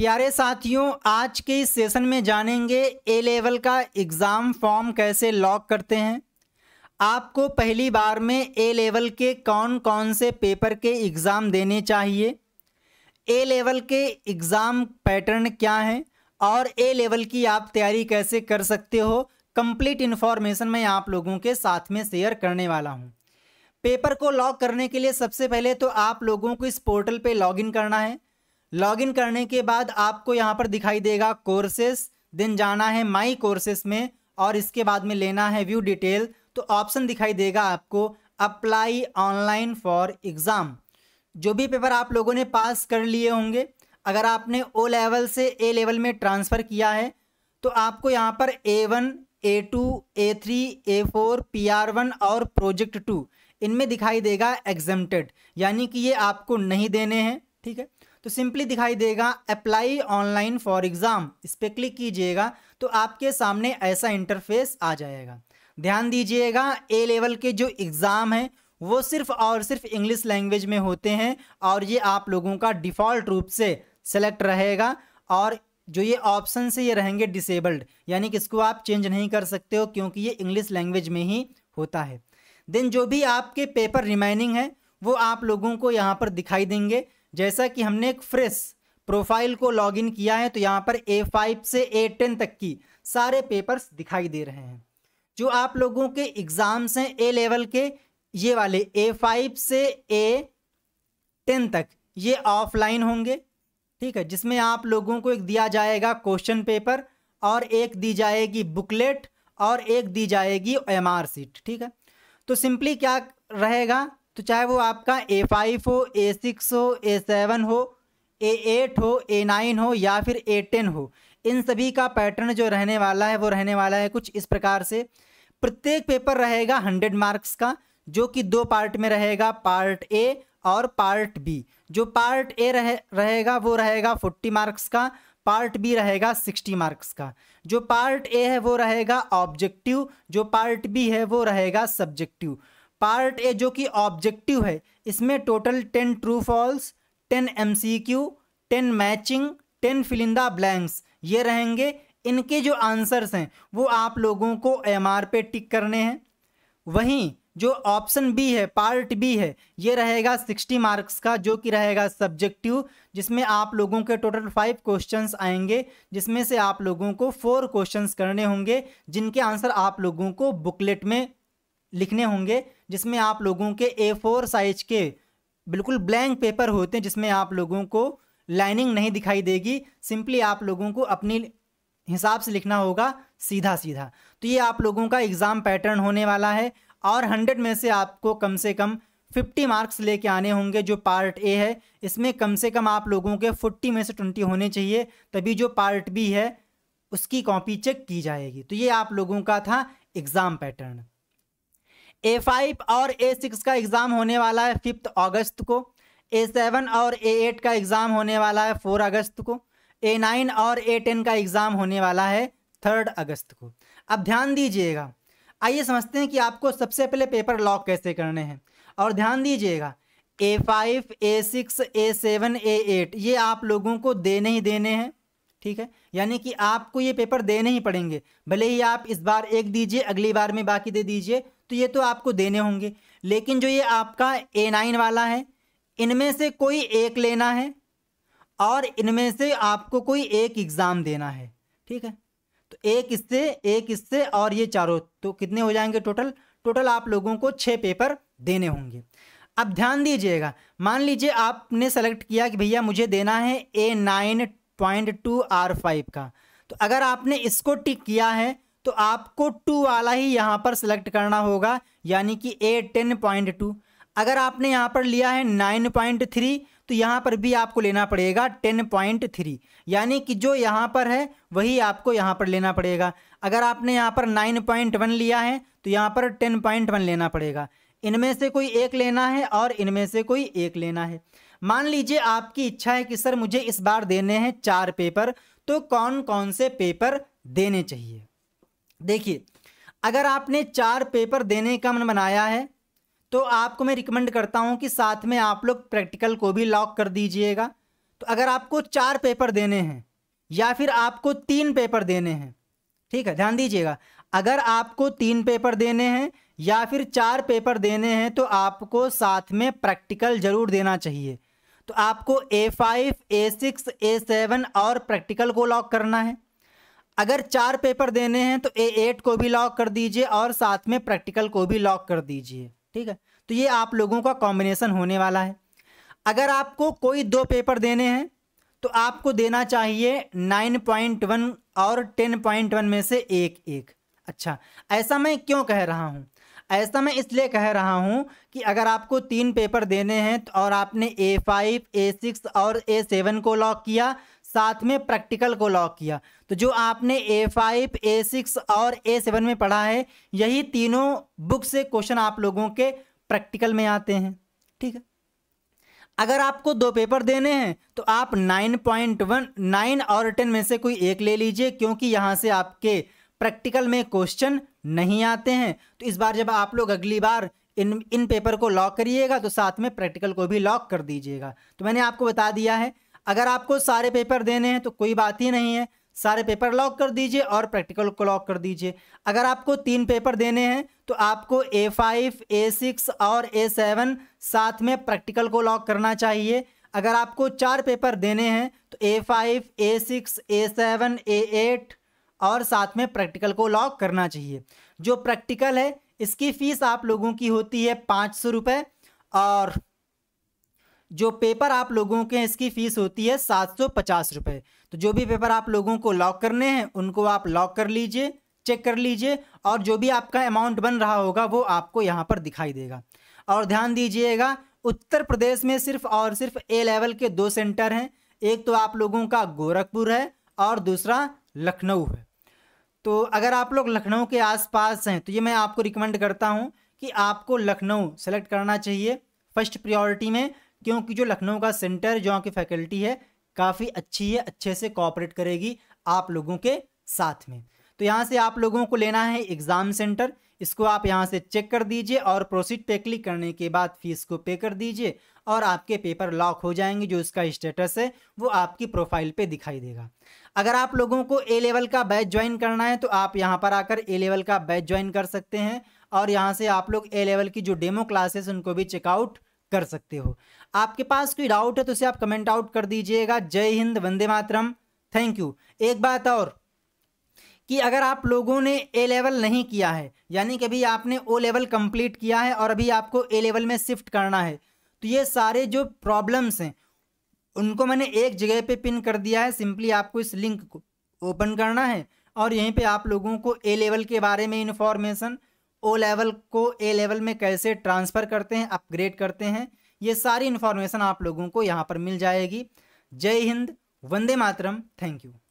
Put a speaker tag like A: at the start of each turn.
A: प्यारे साथियों आज के इस सेशन में जानेंगे ए लेवल का एग्ज़ाम फॉर्म कैसे लॉक करते हैं आपको पहली बार में ए लेवल के कौन कौन से पेपर के एग्ज़ाम देने चाहिए ए लेवल के एग्ज़ाम पैटर्न क्या हैं और ए लेवल की आप तैयारी कैसे कर सकते हो कंप्लीट इन्फॉर्मेशन मैं आप लोगों के साथ में शेयर करने वाला हूँ पेपर को लॉक करने के लिए सबसे पहले तो आप लोगों को इस पोर्टल पर लॉगिन करना है लॉगिन करने के बाद आपको यहाँ पर दिखाई देगा कोर्सेस देन जाना है माई कोर्सेस में और इसके बाद में लेना है व्यू डिटेल तो ऑप्शन दिखाई देगा आपको अप्लाई ऑनलाइन फॉर एग्ज़ाम जो भी पेपर आप लोगों ने पास कर लिए होंगे अगर आपने ओ लेवल से ए लेवल में ट्रांसफ़र किया है तो आपको यहाँ पर A one A two A three A four P R one और प्रोजेक्ट टू इनमें दिखाई देगा एग्जेम्प्टेड यानी कि ये आपको नहीं देने हैं ठीक है तो सिंपली दिखाई देगा अप्लाई ऑनलाइन फॉर एग्ज़ाम इस पर क्लिक कीजिएगा तो आपके सामने ऐसा इंटरफेस आ जाएगा ध्यान दीजिएगा ए लेवल के जो एग्ज़ाम हैं वो सिर्फ और सिर्फ इंग्लिश लैंग्वेज में होते हैं और ये आप लोगों का डिफ़ॉल्ट रूप से सेलेक्ट रहेगा और जो ये ऑप्शन से ये रहेंगे डिसेबल्ड यानी कि इसको आप चेंज नहीं कर सकते हो क्योंकि ये इंग्लिश लैंग्वेज में ही होता है देन जो भी आपके पेपर रिमाइनिंग है वो आप लोगों को यहाँ पर दिखाई देंगे जैसा कि हमने एक फ्रेश प्रोफाइल को लॉगिन किया है तो यहाँ पर ए फाइव से ए टेन तक की सारे पेपर्स दिखाई दे रहे हैं जो आप लोगों के एग्ज़ाम्स हैं ए लेवल के ये वाले ए फाइव से ए टेन तक ये ऑफलाइन होंगे ठीक है जिसमें आप लोगों को एक दिया जाएगा क्वेश्चन पेपर और एक दी जाएगी बुकलेट और एक दी जाएगी एम आर सीट ठीक है तो सिंपली क्या रहेगा तो चाहे वो आपका ए फाइव हो ए सिक्स हो ए सेवन हो ए एट हो ए नाइन हो या फिर ए टेन हो इन सभी का पैटर्न जो रहने वाला है वो रहने वाला है कुछ इस प्रकार से प्रत्येक पेपर रहेगा हंड्रेड मार्क्स का जो कि दो पार्ट में रहेगा पार्ट ए और पार्ट बी जो पार्ट ए रहे रहेगा वो रहेगा फोर्टी मार्क्स का पार्ट बी रहेगा सिक्सटी मार्क्स का जो पार्ट ए है वो रहेगा ऑब्जेक्टिव जो पार्ट बी है वो रहेगा सब्जेक्टिव पार्ट ए जो कि ऑब्जेक्टिव है इसमें total ten true false ten M C Q ten matching ten fill in the blanks ये रहेंगे इनके जो आंसर्स हैं वो आप लोगों को एम आर पे टिक करने हैं वहीं जो ऑप्शन बी है पार्ट बी है ये रहेगा सिक्सटी मार्क्स का जो कि रहेगा सब्जेक्टिव जिसमें आप लोगों के टोटल फाइव क्वेश्चंस आएंगे जिसमें से आप लोगों को फोर क्वेश्चंस करने होंगे जिनके आंसर आप लोगों को बुकलेट में लिखने होंगे जिसमें आप लोगों के ए फोर साइज के बिल्कुल ब्लैंक पेपर होते हैं जिसमें आप लोगों को लाइनिंग नहीं दिखाई देगी सिंपली आप लोगों को अपनी हिसाब से लिखना होगा सीधा सीधा तो ये आप लोगों का एग्ज़ाम पैटर्न होने वाला है और हंड्रेड में से आपको कम से कम फिफ्टी मार्क्स लेके आने होंगे जो पार्ट ए है इसमें कम से कम आप लोगों के फोर्टी में से ट्वेंटी होने चाहिए तभी जो पार्ट बी है उसकी कॉपी चेक की जाएगी तो ये आप लोगों का था एग्ज़ाम पैटर्न ए फाइव और ए सिक्स का एग्ज़ाम होने वाला है फिफ्थ अगस्त को ए सेवन और ए एट का एग्ज़ाम होने वाला है फोर अगस्त को ए नाइन और ए टेन का एग्ज़ाम होने वाला है थर्ड अगस्त को अब ध्यान दीजिएगा आइए समझते हैं कि आपको सबसे पहले पेपर लॉक कैसे करने हैं और ध्यान दीजिएगा A five A six A seven A eight ये आप लोगों को देने ही देने हैं ठीक है यानी कि आपको ये पेपर देने ही पड़ेंगे भले ही आप इस बार एक दीजिए अगली बार में बाकी दे दीजिए तो ये तो आपको देने होंगे लेकिन जो ये आपका ए नाइन वाला है इनमें से कोई एक लेना है और इनमें से आपको कोई एक एग्ज़ाम देना है ठीक है तो एक इससे एक इससे और ये चारों तो कितने हो जाएंगे टोटल टोटल आप लोगों को छः पेपर देने होंगे अब ध्यान दीजिएगा मान लीजिए आपने सेलेक्ट किया कि भैया मुझे देना है A nine point two R five का तो अगर आपने इसको टिक किया है तो आपको टू वाला ही यहाँ पर सिलेक्ट करना होगा यानी कि ए टेन पॉइंट टू अगर आपने यहाँ पर लिया है नाइन पॉइंट थ्री तो यहाँ पर भी आपको लेना पड़ेगा टेन पॉइंट थ्री यानी कि जो यहाँ पर है वही आपको यहाँ पर लेना पड़ेगा अगर आपने यहाँ पर नाइन पॉइंट वन लिया है तो यहाँ पर टेन पॉइंट वन लेना पड़ेगा इनमें से कोई एक लेना है और इनमें से कोई एक लेना है मान लीजिए आपकी इच्छा है कि सर मुझे इस बार देने हैं चार पेपर तो कौन कौन से पेपर देने चाहिए देखिए अगर आपने चार पेपर देने का मन बनाया है तो आपको मैं रिकमेंड करता हूँ कि साथ में आप लोग प्रैक्टिकल को भी लॉक कर दीजिएगा तो अगर आपको चार पेपर देने हैं या फिर आपको तीन पेपर देने हैं ठीक है ध्यान दीजिएगा अगर आपको तीन पेपर देने हैं या फिर चार पेपर देने हैं तो आपको साथ में प्रैक्टिकल ज़रूर देना चाहिए तो आपको A five A six A seven और प्रैक्टिकल को लॉक करना है अगर चार पेपर देने हैं तो ए एट को भी लॉक कर दीजिए और साथ में प्रैक्टिकल को भी लॉक कर दीजिए ठीक है तो ये आप लोगों का कॉम्बिनेशन होने वाला है अगर आपको कोई दो पेपर देने हैं तो आपको देना चाहिए नाइन पॉइंट वन और टेन पॉइंट वन में से एक एक अच्छा ऐसा मैं क्यों कह रहा हूँ ऐसा मैं इसलिए कह रहा हूँ कि अगर आपको तीन पेपर देने हैं तो और आपने ए फाइव ए सिक्स और ए सेवन को लॉक किया साथ में प्रैक्टिकल को लॉक किया तो जो आपने ए फाइव ए सिक्स और ए सेवन में पढ़ा है यही तीनों बुक से क्वेश्चन आप लोगों के प्रैक्टिकल में आते हैं ठीक है अगर आपको दो पेपर देने हैं तो आप नाइन पॉइंट वन नाइन और टेन में से कोई एक ले लीजिए क्योंकि यहाँ से आपके प्रैक्टिकल में क्वेश्चन नहीं आते हैं तो इस बार जब आप लोग अगली बार इन इन पेपर को लॉक करिएगा तो साथ में प्रैक्टिकल को भी लॉक कर दीजिएगा तो मैंने आपको बता दिया है अगर आपको सारे पेपर देने हैं तो कोई बात ही नहीं है सारे पेपर लॉक कर दीजिए और प्रैक्टिकल को लॉक कर दीजिए अगर आपको तीन पेपर देने हैं तो आपको ए फाइव ए सिक्स और ए सेवन साथ में प्रैक्टिकल को लॉक करना चाहिए अगर आपको चार पेपर देने हैं तो A five A six A seven A eight और साथ में प्रैक्टिकल को लॉक करना चाहिए जो प्रैक्टिकल है इसकी फ़ीस आप लोगों की होती है पाँच सौ रुपये और जो पेपर आप लोगों के इसकी फ़ीस होती है सात सौ पचास रुपये तो जो भी पेपर आप लोगों को लॉक करने हैं उनको आप लॉक कर लीजिए चेक कर लीजिए और जो भी आपका अमाउंट बन रहा होगा वो आपको यहाँ पर दिखाई देगा और ध्यान दीजिएगा उत्तर प्रदेश में सिर्फ और सिर्फ ए लेवल के दो सेंटर हैं एक तो आप लोगों का गोरखपुर है और दूसरा लखनऊ है तो अगर आप लोग लखनऊ के आसपास हैं तो ये मैं आपको रिकमेंड करता हूँ कि आपको लखनऊ सेलेक्ट करना चाहिए फर्स्ट प्रायोरिटी में क्योंकि जो लखनऊ का सेंटर जो की फैकल्टी है काफ़ी अच्छी है अच्छे से कॉपरेट करेगी आप लोगों के साथ में तो यहाँ से आप लोगों को लेना है एग्ज़ाम सेंटर इसको आप यहाँ से चेक कर दीजिए और प्रोसीड पे क्लिक करने के बाद फीस को पे कर दीजिए और आपके पेपर लॉक हो जाएंगे जो इसका स्टेटस है वो आपकी प्रोफाइल पे दिखाई देगा अगर आप लोगों को ए लेवल का बैच ज्वाइन करना है तो आप यहाँ पर आकर ए लेवल का बैच ज्वाइन कर सकते हैं और यहाँ से आप लोग ए लेवल की जो डेमो क्लासेस उनको भी चेकआउट कर सकते हो आपके पास कोई डाउट है तो उसे आप कमेंट आउट कर दीजिएगा जय हिंद वंदे मातरम थैंक यू एक बात और कि अगर आप लोगों ने ए लेवल नहीं किया है यानी कि अभी आपने ओ लेवल कंप्लीट किया है और अभी आपको ए लेवल में शिफ्ट करना है तो ये सारे जो प्रॉब्लम्स हैं उनको मैंने एक जगह पे पिन कर दिया है सिंपली आपको इस लिंक को ओपन करना है और यहीं पे आप लोगों को ए लेवल के बारे में इन्फॉर्मेशन ओ लेवल को ए लेवल में कैसे ट्रांसफ़र करते हैं अपग्रेड करते हैं ये सारी इन्फॉर्मेशन आप लोगों को यहाँ पर मिल जाएगी जय हिंद वंदे मातरम थैंक यू